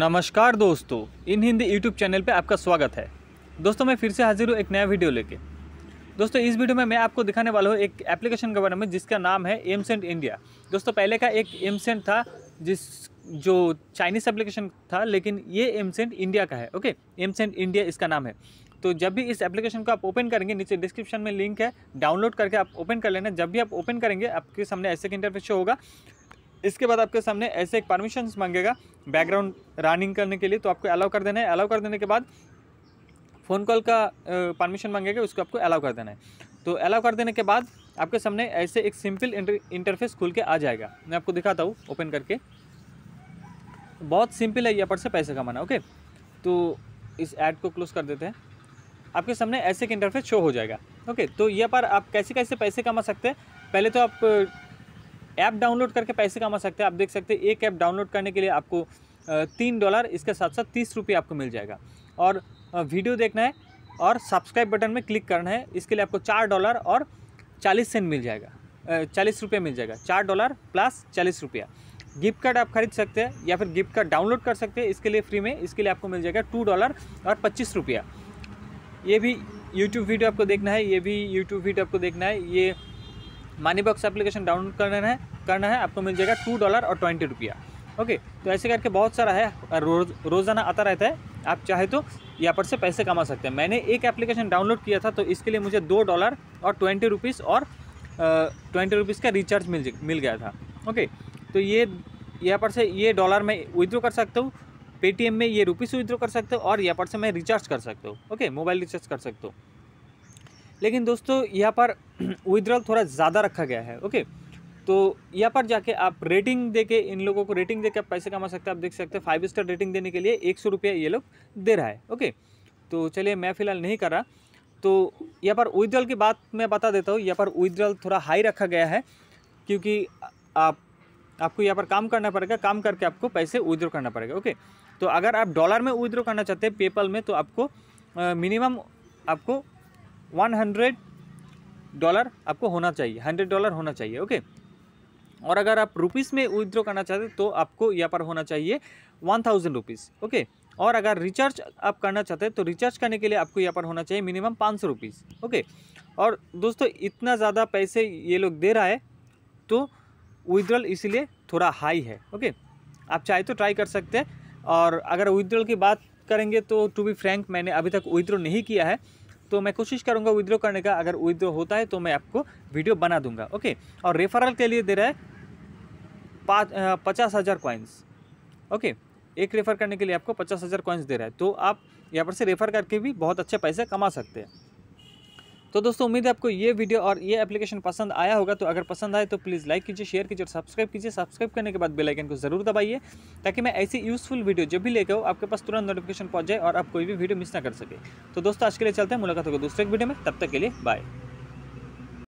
नमस्कार दोस्तों इन Hindi YouTube channel पे आपका स्वागत है दोस्तों मैं फिर से हाजिर हूँ एक नया वीडियो लेके दोस्तों इस वीडियो में मैं आपको दिखाने वाला हूँ एक एप्लीकेशन के बारे में जिसका नाम है एमसेंट इंडिया दोस्तों पहले का एक एमसेंट था जिस जो चाइनीस एप्लीकेशन था लेकिन ये एमसेंट इंडिया का है ओके एमसेंट इंडिया इसका नाम है तो जब भी इस एप्लीकेशन को आप ओपन करेंगे नीचे डिस्क्रिप्शन में लिंक है डाउनलोड करके आप ओपन कर लेना जब भी आप ओपन करेंगे आपके सामने ऐसे इंटरफेस होगा इसके बाद आपके सामने ऐसे एक परमिशन मांगेगा बैकग्राउंड रनिंग करने के लिए तो आपको अलाउ कर देना है अलाउ कर देने के बाद फ़ोन कॉल का परमिशन मांगेगा उसको आपको अलाउ कर देना है तो अलाउ कर देने के बाद आपके सामने ऐसे एक सिंपल इंटरफेस खुल के आ जाएगा मैं आपको दिखाता हूँ ओपन करके बहुत सिंपल है यहाँ पर से पैसे कमाना ओके तो इस ऐड को क्लोज कर देते हैं आपके सामने ऐसे एक इंटरफेस शो हो जाएगा ओके तो यह पर आप कैसे कैसे पैसे कमा सकते हैं पहले तो आप ऐप डाउनलोड करके पैसे कमा सकते हैं आप देख सकते हैं एक ऐप डाउनलोड करने के लिए आपको तीन डॉलर इसके साथ साथ तीस रुपये आपको मिल जाएगा और वीडियो देखना है और सब्सक्राइब बटन में क्लिक करना है इसके लिए आपको चार डॉलर और चालीस सेंट मिल जाएगा चालीस रुपये मिल जाएगा चार डॉलर प्लस चालीस रुपया गिफ्ट कार्ड आप खरीद सकते हैं या फिर गिफ्ट कार्ड डाउनलोड कर सकते हैं इसके लिए फ्री में इसके लिए आपको मिल जाएगा टू डॉलर और पच्चीस रुपया ये भी यूट्यूब वीडियो आपको देखना है ये भी यूट्यूब वीडियो आपको देखना है ये मनी बॉक्स एप्लीकेशन डाउनलोड करना है करना है आपको मिल जाएगा टू डॉलर और ट्वेंटी रुपया ओके तो ऐसे करके बहुत सारा है रोज रोज़ाना आता रहता है आप चाहे तो यहाँ पर से पैसे कमा सकते हैं मैंने एक एप्लीकेशन डाउनलोड किया था तो इसके लिए मुझे दो डॉलर और ट्वेंटी रुपीज़ और ट्वेंटी रुपीज़ का रिचार्ज मिल मिल गया था ओके तो ये यहाँ पर से ये डॉलर मैं विदड्रॉ कर सकता हूँ पेटीएम में ये रुपीज़ विदड्रॉ कर सकते हो और यहाँ पर से मैं रिचार्ज कर सकता हूँ ओके मोबाइल रिचार्ज कर सकता हूँ लेकिन दोस्तों यहाँ पर विद्रॉल थोड़ा ज़्यादा रखा गया है ओके तो यहाँ पर जाके आप रेटिंग दे के इन लोगों को रेटिंग दे के आप पैसे कमा सकते हैं आप देख सकते हैं फाइव स्टार रेटिंग देने के लिए एक सौ रुपया ये लोग दे रहा है ओके तो चलिए मैं फ़िलहाल नहीं कर रहा तो यहाँ पर विद्रॉल की बात मैं बता देता हूँ यहाँ पर विद्रॉल थोड़ा हाई रखा गया है क्योंकि आप आपको यहाँ पर काम करना पड़ेगा काम करके आपको पैसे विदड्रॉ करना पड़ेगा ओके तो अगर आप डॉलर में विदड्रॉ करना चाहते हैं पेपल में तो आपको मिनिमम आपको वन हंड्रेड डॉलर आपको होना चाहिए हंड्रेड डॉलर होना चाहिए ओके और अगर आप रुपीज़ में विदड्रॉ करना चाहते हैं तो आपको यहाँ पर होना चाहिए वन थाउजेंड रुपीज़ ओके और अगर रिचार्ज आप करना चाहते हैं तो रिचार्ज करने के लिए आपको यहाँ पर होना चाहिए मिनिमम पाँच सौ रुपीज़ ओके और दोस्तों इतना ज़्यादा पैसे ये लोग दे रहा है तो विदड्रॉल इसलिए थोड़ा हाई है ओके आप चाहे तो ट्राई कर सकते हैं और अगर विदड्रॉल की बात करेंगे तो टू बी फ्रैंक मैंने अभी तक विदड्रॉ नहीं किया है तो मैं कोशिश करूँगा विद्रो करने का अगर विद्रो होता है तो मैं आपको वीडियो बना दूंगा ओके और रेफरल के लिए दे रहा है पाँच पचास हज़ार कॉइन्स ओके एक रेफ़र करने के लिए आपको पचास हज़ार कॉइन्स दे रहा है तो आप यहाँ पर से रेफ़र करके भी बहुत अच्छे पैसे कमा सकते हैं तो दोस्तों उम्मीद है आपको ये वीडियो और ये एप्लीकेशन पसंद आया होगा तो अगर पसंद आए तो प्लीज़ लाइक कीजिए शेयर कीजिए और सब्सक्राइब कीजिए सब्सक्राइब करने के बाद बेल आइकन को जरूर दबाइए ताकि मैं ऐसी यूज़फुल वीडियो जब भी लेकर आपके पास तुरंत नोटिफिकेशन पहुंच जाए और आप कोई भी वीडियो मिस ना कर सके तो दोस्तों आज के लिए चलते हैं मुलाकात होगा दूसरे एक वीडियो में तब तक के लिए बाय